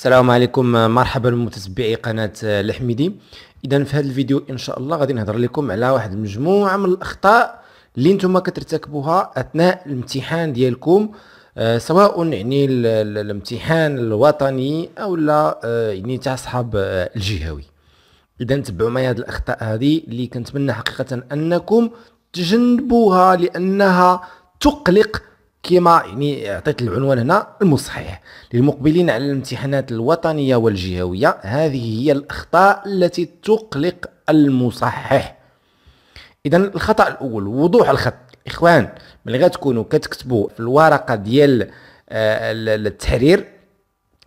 السلام عليكم مرحبا بمتابعي قناه الحميدي آه، اذا في هذا الفيديو ان شاء الله غادي نهضر لكم على واحد المجموعه من الاخطاء اللي نتوما كترتكبوها اثناء الامتحان ديالكم آه، سواء يعني الامتحان الوطني او لا آه، يعني تاع صحاب الجهوي اذا تبعوا معايا هذه الاخطاء هذه اللي كنتمنى حقيقه انكم تجنبوها لانها تقلق كما يعني عطيت العنوان هنا المصحيح للمقبلين على الامتحانات الوطنيه والجهويه هذه هي الاخطاء التي تقلق المصحح اذا الخطا الاول وضوح الخط اخوان ملي غتكونوا كتكتبوا في الورقه ديال آه، التحرير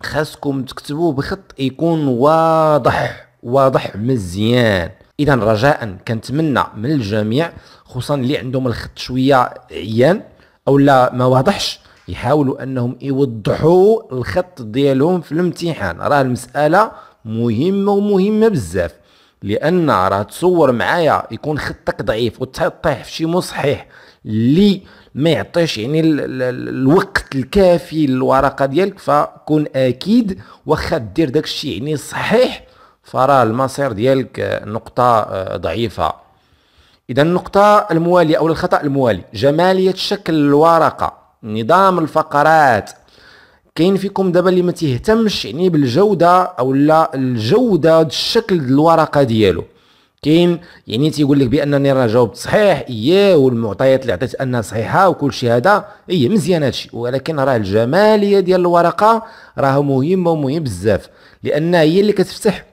خاصكم تكتبوا بخط يكون واضح واضح مزيان اذا رجاء كنتمنى من الجميع خصوصا اللي عندهم الخط شويه عيان او لا ما واضحش يحاولوا انهم يوضحوا الخط ديالهم في الامتحان راه المساله مهمه ومهمه بزاف لان راه تصور معايا يكون خطك ضعيف وتطيح في شي مصحح اللي ما يعطيش يعني الـ الـ الـ الوقت الكافي للورقه ديالك فكون اكيد واخا دير داكشي يعني صحيح فراه المصير ديالك نقطه آه، ضعيفه اذا النقطه المواليه او الخطا الموالي جماليه شكل الورقه نظام الفقرات كاين فيكم دابا اللي ما تيهتمش يعني بالجوده او لا الجوده الشكل الورقه ديالو كاين يعني تيقول لك بانني راه جاوبت صحيح اييه والمعطيات اللي عطيت انها صحيحه وكل شيء هذا اي مزيان هادشي ولكن راه الجماليه ديال الورقه راه مهمه ومهم بزاف لان هي اللي كتفتح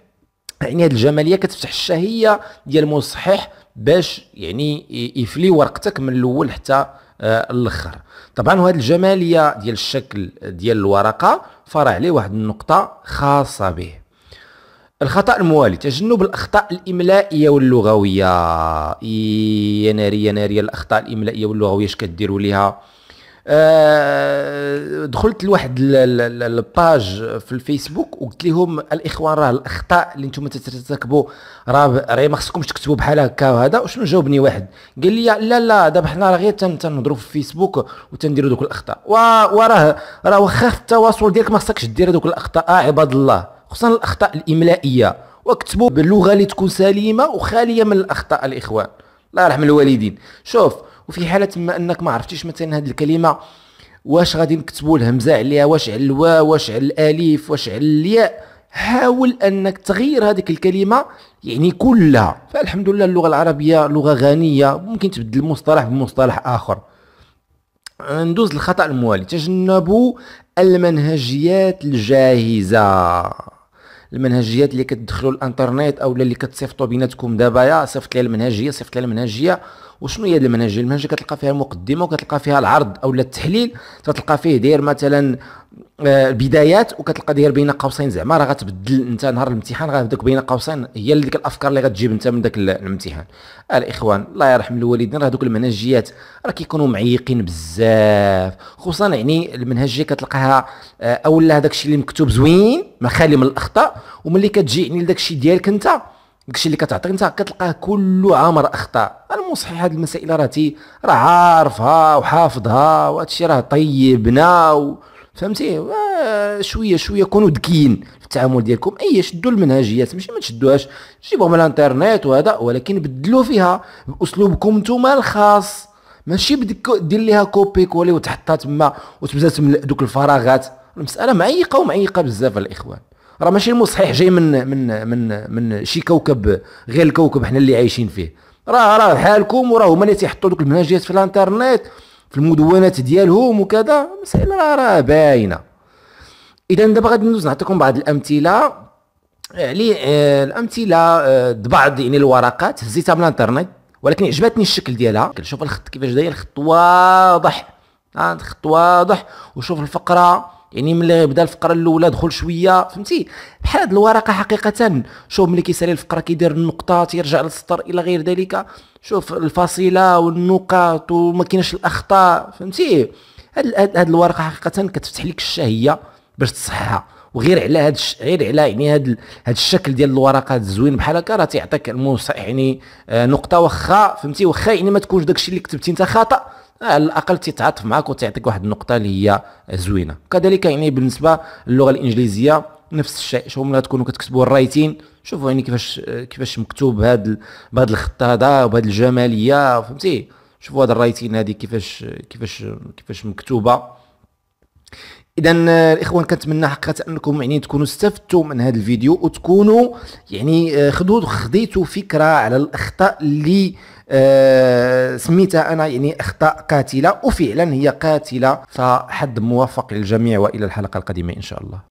يعني هذه الجماليه كتفتح الشهيه ديال المصحح باش يعني يفلي ورقتك من الاول حتى آه، الاخر طبعا وهذه الجماليه ديال الشكل ديال الورقه فراه عليه واحد النقطه خاصه به الخطا الموالي تجنب الاخطاء الاملائيه واللغويه يا ناري يا ناري الاخطاء الاملائيه واللغويه اش كديروا ليها آه، دخلت لواحد الباج في الفيسبوك وقلت لهم الاخوان راه الاخطاء اللي انتم ترتكبوا راه راه ما خصكمش تكتبوا بحال هكا وهذا وشنو جاوبني واحد قال لي لا لا دابا حنا راه غير تنهضروا في الفيسبوك وتنديروا دوك الاخطاء وراه راه واخا في التواصل ديالك ما خصكش دير دوك الاخطاء آه، عباد الله خصوصا الاخطاء الاملائيه وكتبوا باللغه اللي تكون سليمه وخاليه من الاخطاء الاخوان الله يرحم الوالدين شوف وفي حاله ما انك ما عرفتيش مثلا هذه الكلمه واش غادي نكتبوا الهمزه عليها واش على الوا واش على الاليف واش على الياء حاول انك تغير هذيك الكلمه يعني كلها فالحمد لله اللغه العربيه لغه غنيه ممكن تبدل المصطلح بمصطلح اخر ندوز الخطا الموالي تجنبوا المنهجيات الجاهزه المنهجيات اللي كتدخلوا الانترنت او اللي كتصيفطوا بيناتكم دابا يا صيفط لي المنهجيه صيفط لي المنهجيه وشنو هي المنهجيه المنهجيه كتلقى فيها المقدمه وكتلقى فيها العرض او التحليل تتلقى فيه داير مثلا البدايات آه، وكتلقى داير بين قوسين زعما راه غتبدل انت نهار الامتحان غتبداك بين قوسين هي اللي ديك الافكار اللي غتجيب انت من داك الامتحان الاخوان الله يرحم الوالدين راه دوك المنهجيات راه كيكونوا معيقين بزاف خصوصا يعني المنهجيه كتلقاها آه، اولا هذاك الشيء اللي مكتوب زوين ما خالي من الاخطاء وملي كتجي يعني لداك الشيء ديالك انت داكشي اللي كتعطي انت كتلقاه كله عامر اخطاء المصحح هذه المسائل راه تي راه عارفها وحافظها وهادشي راه طيبنا و... فهمتي آه، شويه شويه كونوا ذكيين في التعامل ديالكم اي شدوا المنهجيات ماشي ما تشدوهاش جيبوها من الانترنيت وهذا ولكن بدلوا فيها باسلوبكم نتوما الخاص ماشي بدك دير ليها كوبي كولي وتحطها تما وتبدا تملأ دوك الفراغات المساله معيقه ومعيقه بزاف الاخوان راه ماشي المصحيح جاي من من من من شي كوكب غير الكوكب حنا اللي عايشين فيه راه راه بحالكم وراه هما اللي تيحطوا دوك المنهجيات في الانترنيت في المدونات ديالهم وكذا المسائل راه راه باينه اذا دابا غادي ندوز نعطيكم بعض الامثله يعني الامثله آه، بعض يعني الورقات هزيتها من الانترنت ولكن عجبتني الشكل ديالها شوف الخط كيفاش داير الخط واضح الخط واضح وشوف الفقره يعني ملي بدا الفقره الاولى دخل شويه فهمتي بحال هاد الورقه حقيقه شوف ملي كيسالي الفقره كيدير النقطه تيرجع للسطر الى غير ذلك شوف الفاصله والنقاط وما كاينش الاخطاء فهمتي هاد هاد الورقه حقيقه كتفتح لك الشهيه باش تصححها وغير على هاد غير على يعني هاد هاد الشكل ديال الورقات الزوين بحال هكا راه تيعطيك يعني آه، نقطه واخا فهمتي واخا يعني ما تكونش داكشي اللي كتبتي انت خطا آه، على الاقل تتعاطف معك وتعطيك واحد النقطه اللي هي زوينه كذلك يعني بالنسبه للغه الانجليزيه نفس الشيء شوفوا ملي تكونوا كتكتبوا الرايتين شوفوا يعني كيفاش كيفاش مكتوب بهذا بهذا الخط هذا وبهذا الجماليه فهمتي شوفوا هذا الرايتين هذه كيفاش كيفاش كيفاش مكتوبه اذا الاخوان كنتمنى حقيقه انكم يعني تكونوا استفدتوا من هذا الفيديو وتكونوا يعني آه، خدوا خديتوا فكره على الاخطاء اللي أه سميتها انا يعني اخطاء قاتله وفعلا هي قاتله فحد موفق للجميع والى الحلقه القادمه ان شاء الله